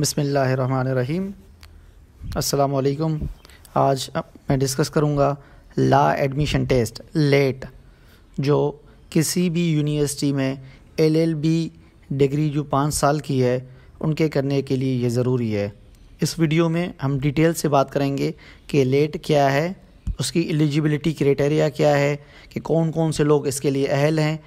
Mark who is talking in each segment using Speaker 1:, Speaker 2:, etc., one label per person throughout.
Speaker 1: बसमीम अस्सलाम आज मैं डिस्कस करूँगा ला एडमिशन टेस्ट लेट जो किसी भी यूनिवर्सिटी में एलएलबी डिग्री जो पाँच साल की है उनके करने के लिए ये ज़रूरी है इस वीडियो में हम डिटेल से बात करेंगे कि लेट क्या है उसकी एलिजिबिलिटी क्राइटेरिया क्या है कि कौन कौन से लोग इसके लिए अहल हैं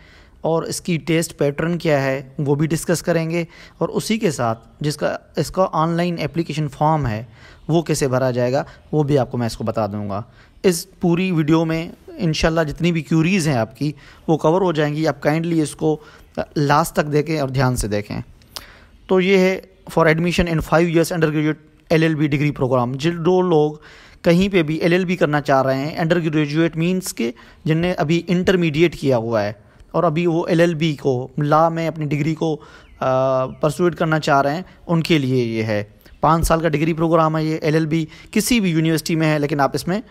Speaker 1: और इसकी टेस्ट पैटर्न क्या है वो भी डिस्कस करेंगे और उसी के साथ जिसका इसका ऑनलाइन एप्लीकेशन फॉर्म है वो कैसे भरा जाएगा वो भी आपको मैं इसको बता दूंगा इस पूरी वीडियो में इन जितनी भी क्यूरीज़ हैं आपकी वो कवर हो जाएंगी आप काइंडली इसको लास्ट तक देखें और ध्यान से देखें तो ये है for admission in five years under graduate L degree program जिन दो लोग कहीं पे भी एल करना चाह रहे हैं अंडर ग्रेजुएट मीन्स के जिनने अभी इंटरमीडिएट किया हुआ है और अभी वो एल को ला में अपनी डिग्री को परसुएट करना चाह रहे हैं उनके लिए ये है पाँच साल का डिग्री प्रोग्राम है ये एल किसी भी यूनिवर्सिटी में है लेकिन आप इसमें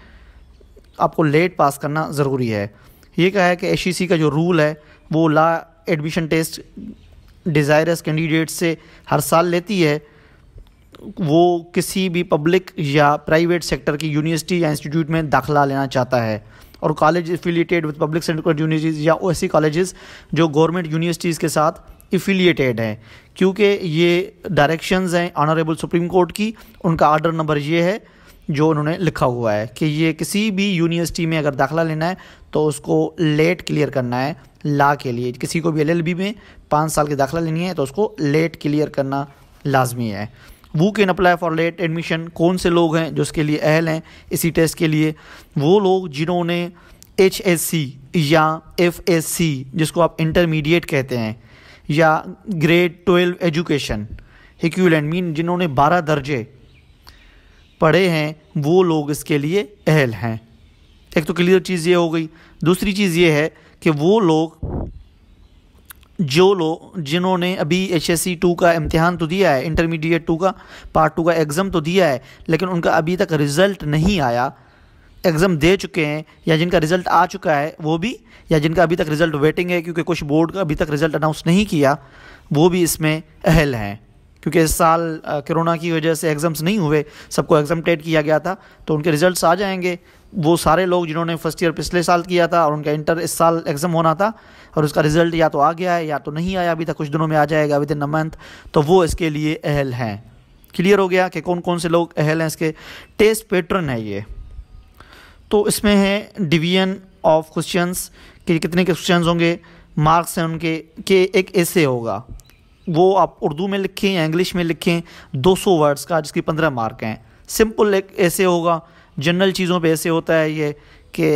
Speaker 1: आपको लेट पास करना ज़रूरी है ये कहा है कि एस e का जो रूल है वो law admission test desirous candidate से हर साल लेती है वो किसी भी पब्लिक या प्राइवेट सेक्टर की यूनिवर्सिटी या इंस्टीट्यूट में दाखला लेना चाहता है और college affiliated with public centre universities या ऐसी कॉलेजेस जो गवर्नमेंट यूनिवर्सिटीज़ के साथ एफिलिएटेड हैं क्योंकि ये डायरेक्शंस हैं ऑनरेबल सुप्रीम कोर्ट की उनका आर्डर नंबर ये है जो उन्होंने लिखा हुआ है कि ये किसी भी यूनिवर्सिटी में अगर दाखिला लेना है तो उसको लेट क्लियर करना है ला के लिए किसी को भी एलएलबी में पाँच साल की दाखिला लेनी है तो उसको लेट क्लियर करना लाजमी है वो can apply for late admission कौन से लोग हैं जो इसके लिए अहल हैं इसी टेस्ट के लिए वो लोग जिन्होंने एच एस सी या एफ एस सी जिसको आप इंटरमीडिएट कहते हैं या grade twelve education equivalent mean जिन्होंने बारह दर्जे पढ़े हैं वो लोग इसके लिए अहल हैं एक तो क्लियर चीज़ ये हो गई दूसरी चीज़ ये है कि वो लोग जो लोग जिन्होंने अभी एच एस सी टू का इम्तहान तो दिया है इंटरमीडिएट टू का पार्ट टू का एग्ज़ाम तो दिया है लेकिन उनका अभी तक रिज़ल्ट नहीं आया एग्ज़ाम दे चुके हैं या जिनका रिज़ल्ट आ चुका है वो भी या जिनका अभी तक रिज़ल्ट वेटिंग है क्योंकि कुछ बोर्ड का अभी तक रिज़ल्ट अनाउंस नहीं किया वो भी इसमें अहल हैं क्योंकि इस साल कोरोना की वजह से एग्ज़ाम्स नहीं हुए सबको एग्ज़ामटेड किया गया था तो उनके रिज़ल्ट आ जाएंगे वो सारे लोग जिन्होंने फर्स्ट ईयर पिछले साल किया था और उनका इंटर इस साल एग्ज़ाम होना था और उसका रिज़ल्ट या तो आ गया है या तो नहीं आया अभी तक कुछ दिनों में आ जाएगा विद इन अ मंथ तो वो इसके लिए अहल हैं क्लियर हो गया कि कौन कौन से लोग अहल हैं इसके टेस्ट पैटर्न है ये तो इसमें है डिवीजन ऑफ क्वेश्चंस कि कितने क्वेश्चंस होंगे मार्क्स हैं उनके के एक ऐसे होगा वो आप उर्दू में लिखें या इंग्लिश में लिखें 200 वर्ड्स का जिसकी 15 मार्क हैं सिंपल एक ऐसे होगा जनरल चीज़ों पे ऐसे होता है ये कि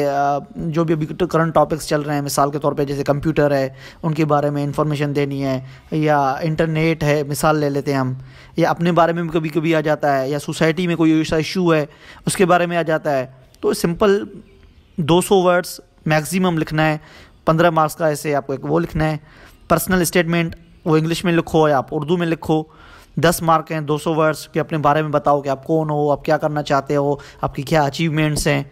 Speaker 1: जो भी अभी तो करंट टॉपिक्स चल रहे हैं मिसाल के तौर पे जैसे कंप्यूटर है उनके बारे में इंफॉर्मेशन देनी है या इंटरनेट है मिसाल ले लेते हैं हम या अपने बारे में भी कभी कभी आ जाता है या सोसाइटी में कोई ऐसा इशू है उसके बारे में आ जाता है तो सिंपल 200 वर्ड्स मैक्सिमम लिखना है 15 मार्क्स का ऐसे आपको एक वो लिखना है पर्सनल स्टेटमेंट वो इंग्लिश में लिखो या आप उर्दू में लिखो दस मार्क हैं दो सौ वर्ड्स के अपने बारे में बताओ कि आप कौन हो आप क्या करना चाहते हो आपकी क्या अचीवमेंट्स हैं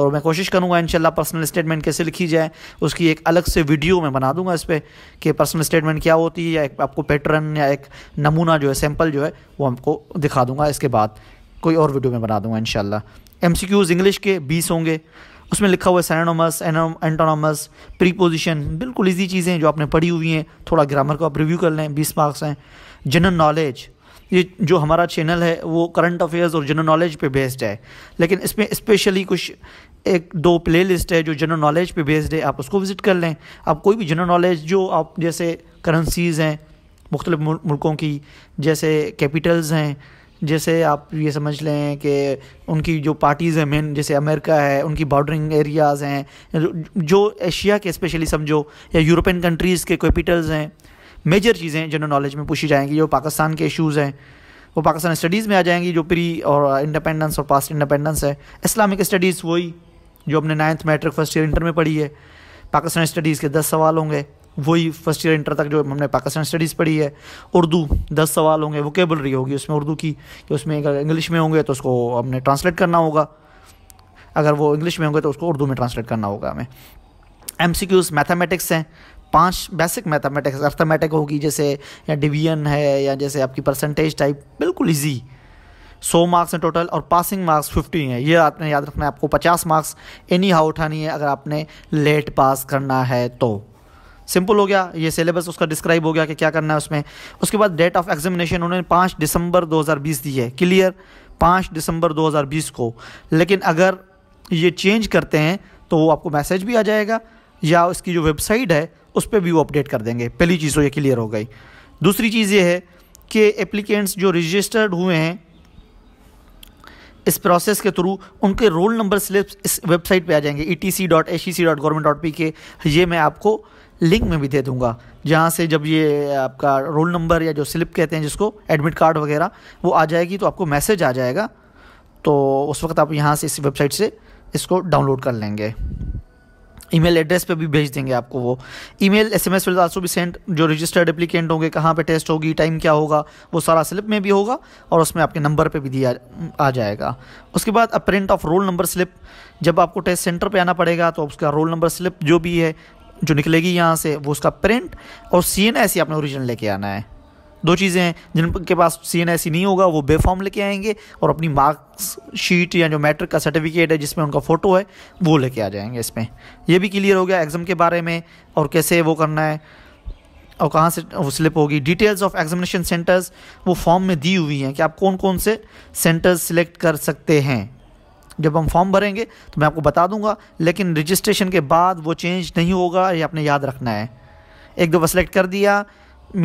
Speaker 1: और मैं कोशिश करूँगा इनशाला पर्सनल स्टेटमेंट कैसे लिखी जाए उसकी एक अलग से वीडियो मैं बना दूंगा इस पर कि पर्सनल स्टेटमेंट क्या होती है या एक आपको पैटर्न या एक नमूना जो है सैम्पल जो है वो हमको दिखा दूंगा इसके बाद कोई और वीडियो में बना दूंगा इन शाला एम इंग्लिश के बीस होंगे उसमें लिखा हुआ है सैनोनोमस एंटोनोमस प्रीपोजिशन बिल्कुल ईजी चीज़ें जो आपने पढ़ी हुई हैं थोड़ा ग्रामर को आप रिव्यू कर लें बीस मार्क्स हैं जनरल नॉलेज ये जो हमारा चैनल है वो करंट अफेयर्स और जनरल नॉलेज पे बेस्ड है लेकिन इसमें स्पेशली कुछ एक दो प्लेलिस्ट है जो जनरल नॉलेज पे बेस्ड है आप उसको विज़िट कर लें आप कोई भी जनरल नॉलेज जो आप जैसे करेंसीज़ हैं मुख्तलिफ़ मुल्कों की जैसे कैपिटल्स हैं जैसे आप ये समझ लें कि उनकी जो पार्टीज़ हैं मेन जैसे अमेरिका है उनकी बॉर्डरिंग एरियाज़ हैं जो एशिया के स्पेशली समझो या यूरोपियन कंट्रीज़ के कैपिटल्स हैं मेजर चीज़ें जनरल नॉलेज में पूछी जाएंगी जो पाकिस्तान के इशूज़ हैं वो पाकिस्तान स्टडीज़ में आ जाएंगी जो प्री और इंडिपेंडेंस और पास्ट इंडिपेंडेंस है इस्लामिक स्टडीज़ वही जो अपने ninth matric first year inter में पढ़ी है पाकिस्तान स्टडीज़ के दस सवाल होंगे वही फर्स्ट ईयर इंटर तक जो हमने पाकिस्तान स्टडीज़ पढ़ी है उर्दू दस सवाल होंगे वोकेबलरी होगी उसमें उर्दू की कि उसमें इंग्लिश में होंगे तो उसको हमने ट्रांसलेट करना होगा अगर वो इंग्लिश में होंगे तो उसको उर्दू में ट्रांसलेट करना होगा हमें एम सी क्यूज़ मैथामेटिक्स हैं पांच बेसिक मैथमेटिक्स अर्थमेटिक होगी जैसे या डिवीजन है या जैसे आपकी परसेंटेज टाइप बिल्कुल ईजी सौ मार्क्स हैं टोटल और पासिंग मार्क्स फिफ्टी हैं ये आपने याद रखना है आपको पचास मार्क्स एनी हाउ उठानी है अगर आपने लेट पास करना है तो सिंपल हो गया ये सिलेबस उसका डिस्क्राइब हो गया कि क्या करना है उसमें उसके बाद डेट ऑफ एग्जामिनेशन उन्होंने पाँच दिसंबर 2020 दी है क्लियर पाँच दिसंबर 2020 को लेकिन अगर ये चेंज करते हैं तो वो आपको मैसेज भी आ जाएगा या उसकी जो वेबसाइट है उस पर भी वो अपडेट कर देंगे पहली चीज़ तो ये क्लियर हो गई दूसरी चीज़ ये है कि एप्लीकेंट्स जो रजिस्टर्ड हुए हैं इस प्रोसेस के थ्रू उनके रोल नंबर स्लिप्स इस वेबसाइट पे आ जाएंगे E T C dot A C C dot government dot P K ये मैं आपको लिंक में भी दे दूंगा जहाँ से जब ये आपका रोल नंबर या जो स्लिप कहते हैं जिसको एडमिट कार्ड वगैरह वो आ जाएगी तो आपको मैसेज आ जाएगा तो उस वक्त आप यहाँ से इस वेबसाइट से इसको डाउनलोड कर लेंगे ईमेल एड्रेस पे भी भेज देंगे आपको वो ईमेल एसएमएस एम आल्सो भी सेंड जो रजिस्टर्ड एप्लीकेंट होंगे कहाँ पे टेस्ट होगी टाइम क्या होगा वो सारा स्लिप में भी होगा और उसमें आपके नंबर पे भी दिया आ जाएगा उसके बाद a print of roll number slip जब आपको टेस्ट सेंटर पे आना पड़ेगा तो उसका रोल नंबर स्लिप जो भी है जो निकलेगी यहाँ से वो उसका प्रिंट और सी एन एस आपने ओरिजिनल लेके आना है दो चीज़ें हैं जिनके पास सी एन एस नहीं होगा वो बेफॉर्म लेके आएंगे और अपनी मार्क्स शीट या जो मैट्रिक का सर्टिफिकेट है जिसमें उनका फ़ोटो है वो लेके आ जाएंगे इसमें ये भी क्लियर हो गया एग्ज़ाम के बारे में और कैसे वो करना है और कहाँ से वो स्लिप होगी डिटेल्स ऑफ एग्जामिनेशन सेंटर्स वो फॉर्म में दी हुई हैं कि आप कौन कौन से सेंटर्स सिलेक्ट कर सकते हैं जब हम फॉर्म भरेंगे तो मैं आपको बता दूंगा लेकिन रजिस्ट्रेशन के बाद वो चेंज नहीं होगा ये आपने याद रखना है एक दफ़ा सेलेक्ट कर दिया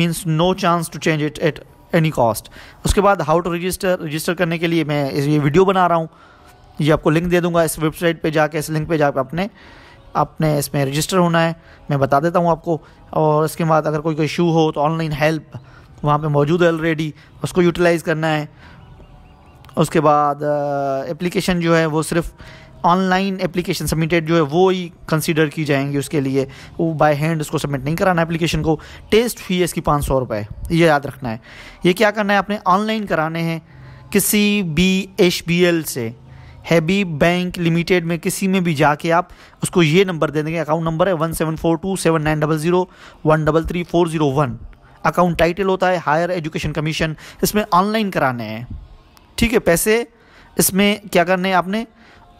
Speaker 1: means no chance to change it at any cost उसके बाद हाउ टू रजिस्टर रजिस्टर करने के लिए मैं ये वीडियो बना रहा हूँ ये आपको लिंक दे दूंगा इस वेबसाइट पे जाके इस लिंक पे जाकर अपने अपने इसमें रजिस्टर होना है मैं बता देता हूँ आपको और इसके बाद अगर कोई कोई इशू हो तो ऑनलाइन हेल्प वहाँ पे मौजूद है ऑलरेडी उसको यूटिलाइज़ करना है उसके बाद एप्लीकेशन जो है वो सिर्फ ऑनलाइन एप्लीकेशन सबमिटेड जो है वो ही कंसिडर की जाएंगी उसके लिए वो बाय हैंड उसको सबमिट नहीं कराना एप्लीकेशन को टेस्ट फी है इसकी पाँच सौ रुपये ये याद रखना है ये क्या करना है आपने ऑनलाइन कराने हैं किसी भी एच बी एल से हैबी बैंक लिमिटेड में किसी में भी जाके आप उसको ये नंबर दे देंगे अकाउंट नंबर है one seven four two seven nine double zero one double three four zero one account title होता है हायर एजुकेशन कमीशन इसमें ऑनलाइन कराने हैं ठीक है पैसे इसमें क्या करने आपने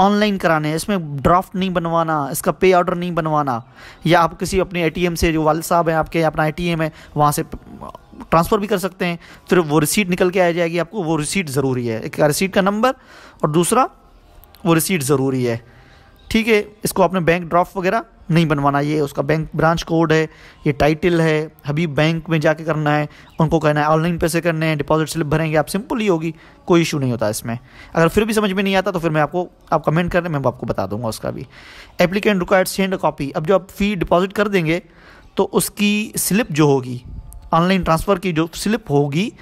Speaker 1: ऑनलाइन कराने हैं इसमें ड्राफ्ट नहीं बनवाना इसका पे ऑर्डर नहीं बनवाना या आप किसी अपने एटीएम से जो वाल साहब हैं आपके अपना एटीएम है वहाँ से ट्रांसफ़र भी कर सकते हैं फिर वो रिसीट निकल के आ जाएगी आपको वो रिसीट ज़रूरी है एक रिसीट का नंबर और दूसरा वो रिसीट ज़रूरी है ठीक है इसको आपने बैंक ड्राफ्ट वगैरह नहीं बनवाना ये उसका बैंक ब्रांच कोड है ये टाइटल है हबीब बैंक में जाके करना है उनको कहना है ऑनलाइन पैसे करने हैं डिपॉजिट स्लिप भरेंगे आप सिंपल ही होगी कोई इशू नहीं होता इसमें अगर फिर भी समझ में नहीं आता तो फिर मैं आपको आप कमेंट करें मैं आपको बता दूंगा उसका भी applicant required send a copy अब जो आप फ़ी डिपॉजिट कर देंगे तो उसकी स्लिप जो होगी ऑनलाइन ट्रांसफ़र की जो स्लिप होगी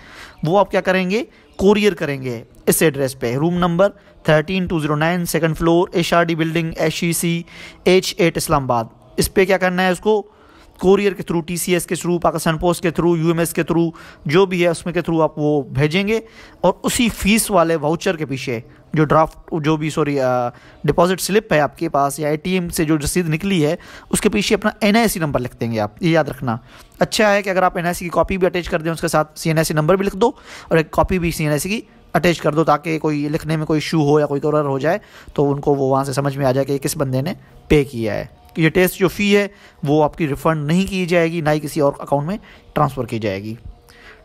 Speaker 1: वो आप क्या करेंगे कोरियर करेंगे इस एड्रेस पे room number thirteen two zero nine second floor H R D building H E C H at Islamabad इस पर क्या करना है उसको कोरियर के थ्रू टी के थ्रू पाकिस्तान पोस्ट के थ्रू यू के थ्रू जो भी है उसमें के थ्रू आप वो भेजेंगे और उसी फीस वाले वाउचर के पीछे जो ड्राफ्ट जो भी सॉरी डिपॉजिट स्लिप है आपके पास या ए से जो रसीद निकली है उसके पीछे अपना एन नंबर e लिख देंगे आप ये याद रखना अच्छा है कि अगर आप एन e की कॉपी भी अटैच कर दें उसके साथ सी नंबर e भी लिख दो और एक कॉपी भी सी की अटैच कर दो ताकि कोई लिखने में कोई इशू हो या कोई गौरर हो जाए तो उनको वो वहाँ से समझ में आ जाए कि किस बंदे ने पे किया है ये टेस्ट जो फ़ी है वो आपकी रिफ़ंड नहीं की जाएगी ना ही किसी और अकाउंट में ट्रांसफ़र की जाएगी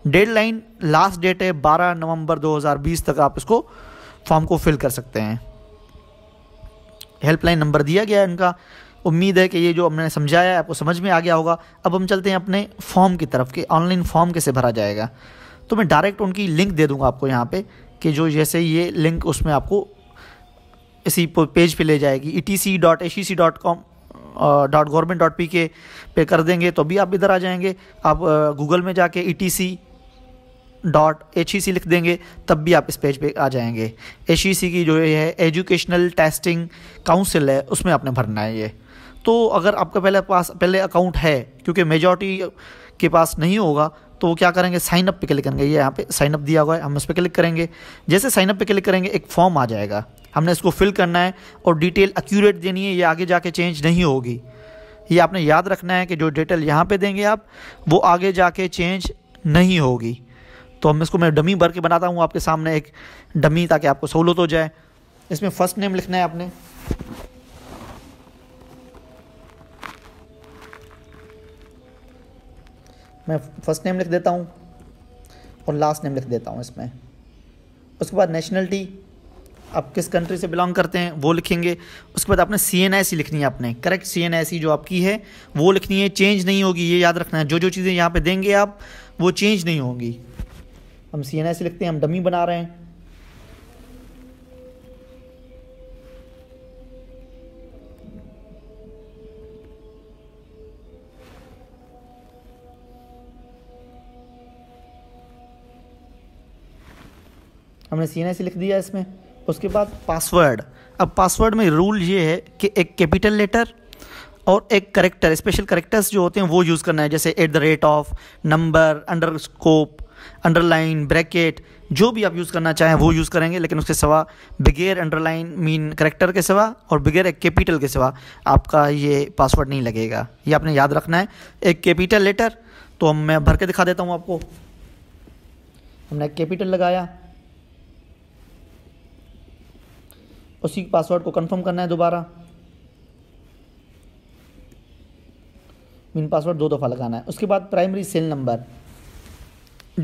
Speaker 1: डेडलाइन लास्ट डेट है 12 नवंबर 2020 तक आप इसको फॉर्म को फिल कर सकते हैं हेल्पलाइन नंबर दिया गया है इनका उम्मीद है कि ये जो हमने समझाया है आपको समझ में आ गया होगा अब हम चलते हैं अपने फॉर्म की तरफ कि ऑनलाइन फॉर्म कैसे भरा जाएगा तो मैं डायरेक्ट उनकी लिंक दे दूंगा आपको यहाँ पे कि जो जैसे ये लिंक उसमें आपको इसी पेज पे ले जाएगी E T C dot A C dot com dot government dot P K पे कर देंगे तो भी आप इधर आ जाएंगे आप गूगल में जाके E T C dot H E C लिख देंगे तब भी आप इस पेज पे आ जाएंगे एच ई सी की जो ये है एजुकेशनल टेस्टिंग काउंसिल है उसमें आपने भरना है ये तो अगर आपका पहले पास पहले अकाउंट है क्योंकि मेजॉरिटी के पास नहीं होगा तो वो क्या करेंगे साइन अप पे क्लिक करेंगे ये यहाँ पे साइन अप दिया हुआ है हम इस पर क्लिक करेंगे जैसे साइन अप पे क्लिक करेंगे एक फॉर्म आ जाएगा हमने इसको फिल करना है और डिटेल एक्यूरेट देनी है ये आगे जाके चेंज नहीं होगी ये आपने याद रखना है कि जो डिटेल यहाँ पे देंगे आप वो आगे जाके चेंज नहीं होगी तो हम इसको मैं डमी भर के बनाता हूँ आपके सामने एक डमी ताकि आपको सहूलत हो जाए इसमें फ़र्स्ट नेम लिखना है आपने मैं फर्स्ट नेम लिख देता हूँ और लास्ट नेम लिख देता हूँ इसमें उसके बाद नेशनलिटी आप किस कंट्री से बिलोंग करते हैं वो लिखेंगे उसके बाद आपने सी एन आई सी लिखनी है आपने करेक्ट सी एन आई सी जो आपकी है वो लिखनी है चेंज नहीं होगी ये याद रखना है जो जो चीज़ें यहाँ पे देंगे आप वो चेंज नहीं होगी हम सी एन आई सी लिखते हैं हम डमी बना रहे हैं हमने सी एन आई सी लिख दिया इसमें उसके बाद पासवर्ड अब पासवर्ड में रूल ये है कि एक कैपिटल लेटर और एक करेक्टर स्पेशल करेक्टर्स जो होते हैं वो यूज़ करना है जैसे at the rate of number underscore underline bracket जो भी आप यूज़ करना चाहें वो यूज़ करेंगे लेकिन उसके सिवा बगैर अंडरलाइन मीन करेक्टर के सिवा और बगैर एक कैपिटल के सिवा आपका ये पासवर्ड नहीं लगेगा ये आपने याद रखना है एक कैपिटल लेटर तो मैं भर के दिखा देता हूँ आपको हमने कैपिटल लगाया उसी पासवर्ड को कंफर्म करना है दोबारा मिन पासवर्ड दो दफ़ा लगाना है उसके बाद प्राइमरी सेल नंबर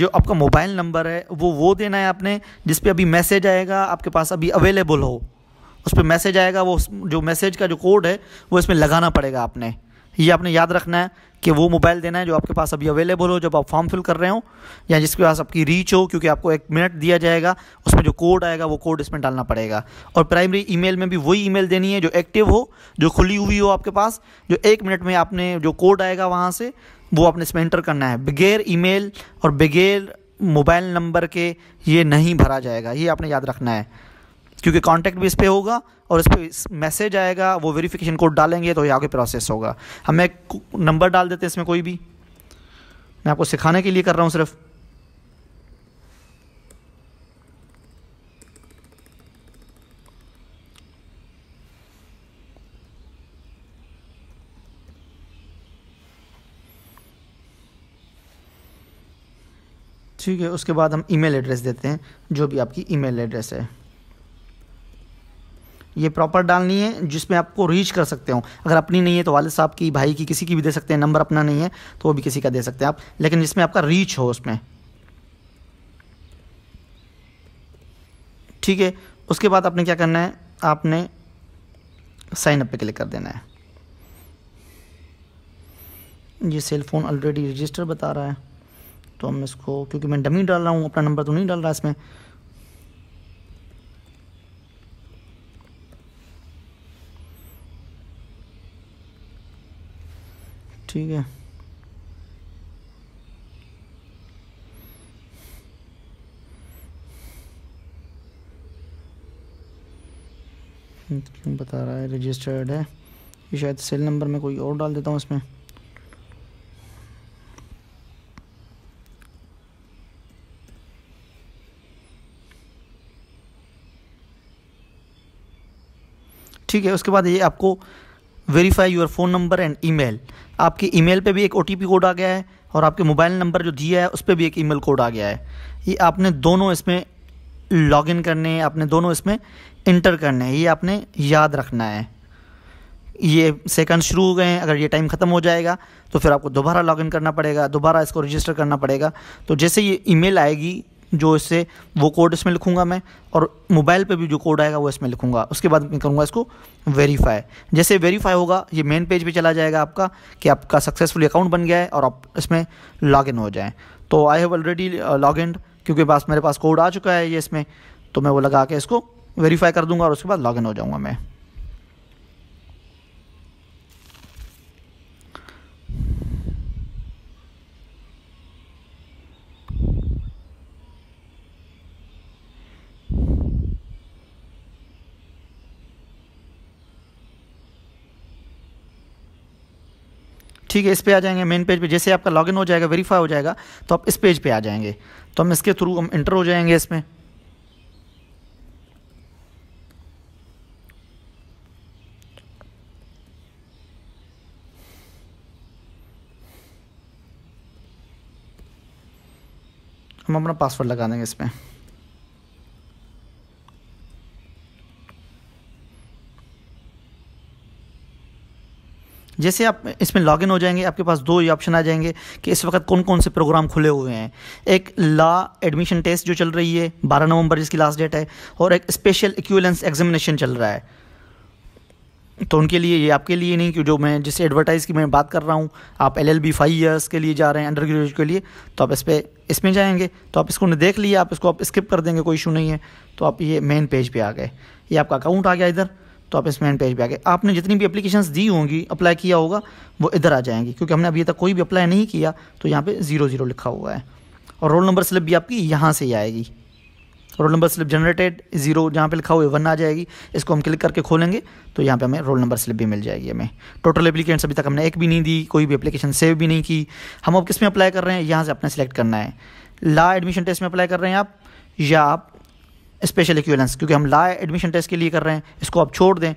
Speaker 1: जो आपका मोबाइल नंबर है वो वो देना है आपने जिस पे अभी मैसेज आएगा आपके पास अभी अवेलेबल हो उस पर मैसेज आएगा वो जो मैसेज का जो कोड है वो इसमें लगाना पड़ेगा आपने ये आपने याद रखना है कि वो मोबाइल देना है जो आपके पास अभी अवेलेबल हो जब आप फॉर्म फिल कर रहे हो या जिसके पास आपकी रीच हो क्योंकि आपको एक मिनट दिया जाएगा उसमें जो कोड आएगा वो कोड इसमें डालना पड़ेगा और प्राइमरी ईमेल में भी वही ईमेल देनी है जो एक्टिव हो जो खुली हुई हो आपके पास जो एक मिनट में आपने जो कोड आएगा वहाँ से वो आपने इसमें इंटर करना है बगैर ईमेल और बगैर मोबाइल नंबर के ये नहीं भरा जाएगा ये आपने याद रखना है क्योंकि कॉन्टैक्ट भी इस पर होगा और इस पर मैसेज आएगा वो वेरिफिकेशन कोड डालेंगे तो ये आगे प्रोसेस होगा हमें नंबर डाल देते हैं इसमें कोई भी मैं आपको सिखाने के लिए कर रहा हूँ सिर्फ ठीक है उसके बाद हम ईमेल एड्रेस देते हैं जो भी आपकी ईमेल एड्रेस है ये प्रॉपर डालनी है जिसमें आपको रीच कर सकते हो अगर अपनी नहीं है तो वाले साहब की भाई की किसी की भी दे सकते हैं नंबर अपना नहीं है तो वो भी किसी का दे सकते हैं आप लेकिन जिसमें आपका रीच हो उसमें ठीक है उसके बाद आपने क्या करना है आपने साइन अप पे क्लिक कर देना है ये सेल फ़ोन ऑलरेडी रजिस्टर बता रहा है तो हम इसको क्योंकि मैं डमी डाल रहा हूँ अपना नंबर तो नहीं डाल रहा इसमें ठीक है क्यों बता रहा है रजिस्टर्ड है ये शायद सेल नंबर में कोई और डाल देता हूँ इसमें ठीक है उसके बाद ये आपको verify your phone number and email आपकी ईमेल पे भी एक ओ कोड आ गया है और आपके मोबाइल नंबर जो दिया है उस पर भी एक ईमेल कोड आ गया है ये आपने दोनों इसमें लॉग इन करने हैं आपने दोनों इसमें इंटर करने हैं ये आपने याद रखना है ये सेकंड शुरू हो गए हैं अगर ये टाइम ख़त्म हो जाएगा तो फिर आपको दोबारा लॉगिन करना पड़ेगा दोबारा इसको रजिस्टर करना पड़ेगा तो जैसे ये ईमेल आएगी जो इससे वो कोड इसमें लिखूंगा मैं और मोबाइल पे भी जो कोड आएगा वो इसमें लिखूंगा उसके बाद मैं करूँगा इसको वेरीफाई जैसे वेरीफाई होगा ये मेन पेज पे चला जाएगा आपका कि आपका सक्सेसफुली अकाउंट बन गया है और आप इसमें लॉग इन हो जाएँ तो I have already log in क्योंकि पास मेरे पास कोड आ चुका है ये इसमें तो मैं वो लगा के इसको वेरीफाई कर दूंगा और उसके बाद लॉग हो जाऊँगा मैं ठीक है इस पर आ जाएंगे मेन पेज पे जैसे आपका लॉगिन हो जाएगा वेरीफाई हो जाएगा तो आप इस पेज पे आ जाएंगे तो हम इसके थ्रू हम इंटर हो जाएंगे इसमें हम अपना पासवर्ड लगा देंगे इसमें जैसे आप इसमें लॉगिन हो जाएंगे आपके पास दो ही ऑप्शन आ जाएंगे कि इस वक्त कौन कौन से प्रोग्राम खुले हुए हैं एक लॉ एडमिशन टेस्ट जो चल रही है बारह नवंबर जिसकी लास्ट डेट है और एक स्पेशल इक्वलेंस एग्जामिनेशन चल रहा है तो उनके लिए ये आपके लिए नहीं कि जो मैं जिस एडवर्टाइज़ की मैं बात कर रहा हूँ आप L L B five years के लिए जा रहे हैं अंडर ग्रेजुएट के लिए तो आप इस पर इसमें जाएंगे तो आप इसको देख लिया आप इसको आप स्किप कर देंगे कोई इशू नहीं है तो आप ये मेन पेज पे आ गए ये आपका अकाउंट आ गया इधर तो आप इस मेन पेज पे आ गए आपने जितनी भी एप्लीकेशंस दी होंगी अप्लाई किया होगा वो इधर आ जाएंगी क्योंकि हमने अभी तक कोई भी अप्लाई नहीं किया तो यहाँ पे ज़ीरो ज़ीरो लिखा हुआ है और रोल नंबर स्लिप भी आपकी यहाँ से ही आएगी roll number slip generated zero जहाँ पे लिखा हुआ है वन आ जाएगी इसको हम क्लिक करके खोलेंगे तो यहाँ पे हमें रोल नंबर स्लिप भी मिल जाएगी हमें टोटल एप्लीकेंट्स अभी तक हमने एक भी नहीं दी कोई भी एप्लीकेशन सेव भी नहीं की हम अब किस में अप्लाई कर रहे हैं यहाँ से अपना सेलेक्ट करना है ला एडमिशन टेस्ट में अप्लाई कर रहे हैं आप या आप स्पेशल इक्वलेंस क्योंकि हम ला एडमिशन टेस्ट के लिए कर रहे हैं इसको आप छोड़ दें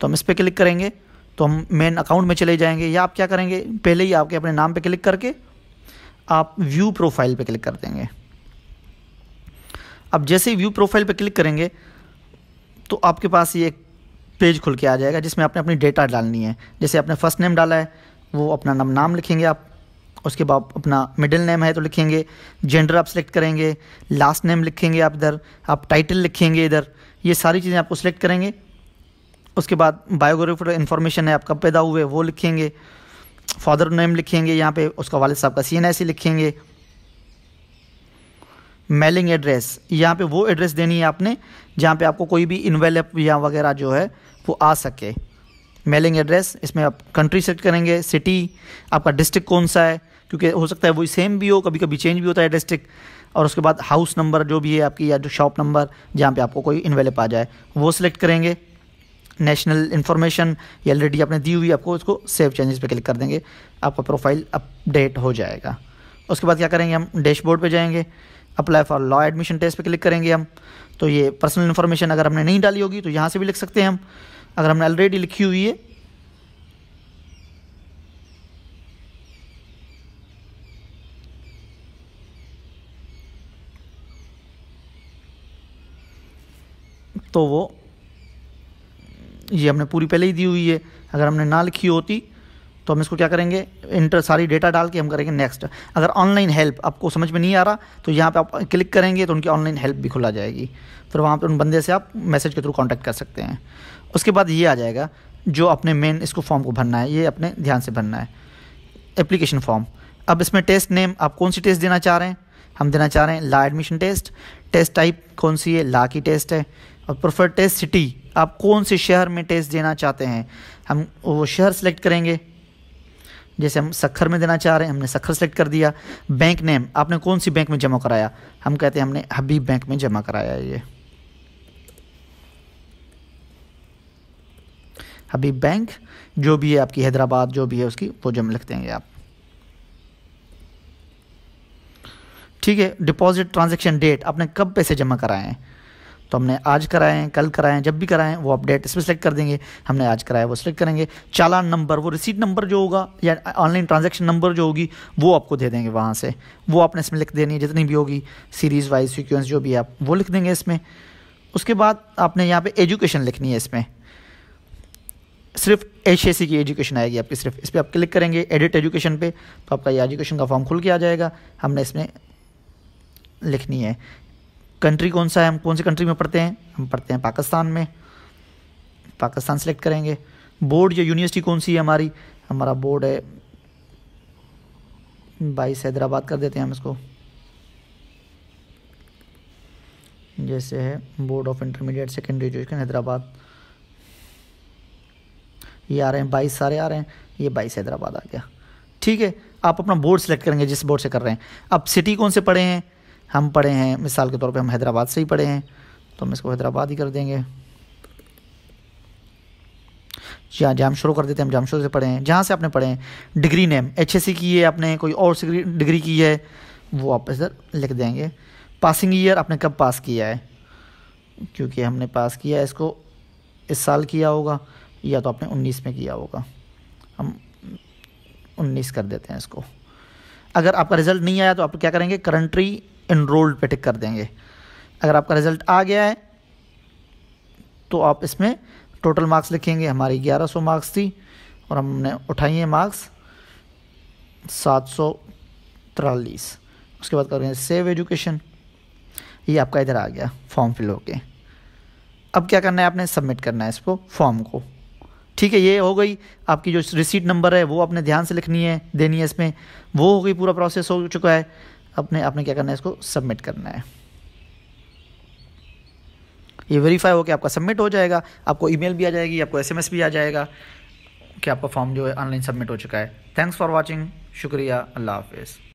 Speaker 1: तो हम इस पर क्लिक करेंगे तो हम मेन अकाउंट में चले जाएंगे या आप क्या करेंगे पहले ही आपके अपने नाम पे क्लिक करके आप व्यू प्रोफाइल पे क्लिक कर देंगे अब जैसे ही व्यू प्रोफाइल पे क्लिक करेंगे तो आपके पास ये एक पेज खुल के आ जाएगा जिसमें आपने अपनी डेटा डालनी है जैसे आपने फ़र्स्ट नेम डाला है वो अपना नाम नाम लिखेंगे आप उसके बाद अपना मिडिल नेम है तो लिखेंगे जेंडर आप सेलेक्ट करेंगे लास्ट नेम लिखेंगे आप इधर आप टाइटल लिखेंगे इधर ये सारी चीज़ें आपको सेलेक्ट करेंगे उसके बाद बायोग्राफी इन्फॉर्मेशन है आप कब पैदा हुए वो लिखेंगे फादर नेम लिखेंगे यहाँ पे उसका वालिद साहब का सी एन लिखेंगे मेलिंग एड्रेस यहाँ पे वो एड्रेस देनी है आपने जहाँ पे आपको कोई भी इनवेलप या वगैरह जो है वो आ सके मेलिंग एड्रेस इसमें आप कंट्री सेलेक्ट करेंगे सिटी आपका डिस्ट्रिक्ट कौन सा है क्योंकि हो सकता है वही सेम भी हो कभी कभी चेंज भी होता है डिस्ट्रिक्ट और उसके बाद हाउस नंबर जो भी है आपकी या जो शॉप नंबर जहाँ पे आपको कोई इनवेलप आ जाए वो सिलेक्ट करेंगे नेशनल इन्फॉर्मेशन या ऑलरेडी आपने दी हुई आपको उसको सेव चेंजेस पे क्लिक कर देंगे आपका प्रोफाइल अपडेट हो जाएगा उसके बाद क्या करेंगे हम डैशबोर्ड पे जाएंगे apply for law admission test पे क्लिक करेंगे हम तो ये पर्सनल इन्फॉर्मेशन अगर हमने नहीं डाली होगी तो यहाँ से भी लिख सकते हैं हम अगर हमने ऑलरेडी लिखी हुई है तो वो ये हमने पूरी पहले ही दी हुई है अगर हमने ना लिखी होती तो हम इसको क्या करेंगे इंटर सारी डेटा डाल के हम करेंगे नेक्स्ट अगर ऑनलाइन हेल्प आपको समझ में नहीं आ रहा तो यहाँ पे आप क्लिक करेंगे तो उनकी ऑनलाइन हेल्प भी खुला जाएगी फिर वहाँ पर उन बंदे से आप मैसेज के थ्रू कॉन्टैक्ट कर सकते हैं उसके बाद ये आ जाएगा जो अपने मेन इसको फॉर्म को भरना है ये अपने ध्यान से भरना है एप्लीकेशन फॉर्म अब इसमें टेस्ट नेम आप कौन सी टेस्ट देना चाह रहे हैं हम देना चाह रहे हैं law admission test test type कौन सी है ला की टेस्ट है और प्रेफर टेस्ट सिटी आप कौन से शहर में टेस्ट देना चाहते हैं हम वो शहर सेलेक्ट करेंगे जैसे हम सखर में देना चाह रहे हैं हमने सखर सेलेक्ट कर दिया बैंक नेम आपने कौन सी बैंक में जमा कराया हम कहते हैं हमने हबीब बैंक में जमा कराया ये हबीब बैंक जो भी है आपकी हैदराबाद जो भी है उसकी वो जमा लिखते हैं आप ठीक है डिपॉजिट ट्रांजेक्शन डेट आपने कब पैसे जमा कराए हैं तो हमने आज कराएं कल कराएं जब भी कराएं वो अपडेट इसमें सेलेक्ट कर देंगे हमने आज कराया वो सिलेक्ट करेंगे चालान नंबर वो रिसीट नंबर जो होगा या ऑनलाइन ट्रांजेक्शन नंबर जो होगी वो आपको दे देंगे वहाँ से वो आपने इसमें लिख देनी है जितनी भी होगी सीरीज़ वाइज सिक्वेंस जो भी आप वो लिख देंगे इसमें उसके बाद आपने यहाँ पर एजुकेशन लिखनी है इसमें सिर्फ एच ए सी की एजुकेशन आएगी आपकी सिर्फ इस पर आप क्लिक करेंगे एडिट एजुकेशन पे तो आपका ये एजुकेशन का फॉर्म खुल के आ जाएगा हमने इसमें लिखनी है कंट्री कौन सा है हम कौन सी कंट्री में पढ़ते हैं हम पढ़ते हैं पाकिस्तान में पाकिस्तान सेलेक्ट करेंगे बोर्ड या यूनिवर्सिटी कौन सी है हमारी हमारा बोर्ड है बाईस हैदराबाद कर देते हैं हम इसको जैसे है board of intermediate secondary education Hyderabad ये आ रहे हैं बाईस सारे आ रहे हैं ये बाईस हैदराबाद आ गया ठीक है आप अपना बोर्ड सेलेक्ट करेंगे जिस बोर्ड से कर रहे हैं अब सिटी कौन से पढ़े हैं हम पढ़े हैं मिसाल के तौर पे हम हैदराबाद से ही पढ़े हैं तो हम इसको हैदराबाद ही कर देंगे जी हाँ जाम शुरू कर देते हैं हम शुरू से पढ़े हैं जहाँ से आपने पढ़े हैं degree name H S C की है आपने कोई और डिग्री की है वो आप इधर लिख देंगे पासिंग ईयर आपने कब पास किया है क्योंकि हमने पास किया है इसको इस साल किया होगा या तो आपने उन्नीस में किया होगा हम उन्नीस कर देते हैं इसको अगर आपका रिज़ल्ट नहीं आया तो आप क्या करेंगे करंट्री इनरोल्ड पे टिक कर देंगे अगर आपका रिज़ल्ट आ गया है तो आप इसमें टोटल मार्क्स लिखेंगे हमारी 1100 मार्क्स थी और हमने उठाई है मार्क्स सात सौ तिरालीस उसके बाद करेंगे सेव एजुकेशन ये आपका इधर आ गया फॉर्म फिल होके अब क्या करना है आपने सबमिट करना है इसको फॉर्म को ठीक है ये हो गई आपकी जो रिसीट नंबर है वो आपने ध्यान से लिखनी है देनी है इसमें वो हो गई पूरा प्रोसेस हो चुका है अपने आपने क्या करना है इसको सबमिट करना है ये वेरीफाई होकर आपका सबमिट हो जाएगा आपको ईमेल भी आ जाएगी आपको एसएमएस भी आ जाएगा कि आपका फॉर्म जो है ऑनलाइन सबमिट हो चुका है थैंक्स फॉर वॉचिंग शुक्रिया अल्लाह हाफिज़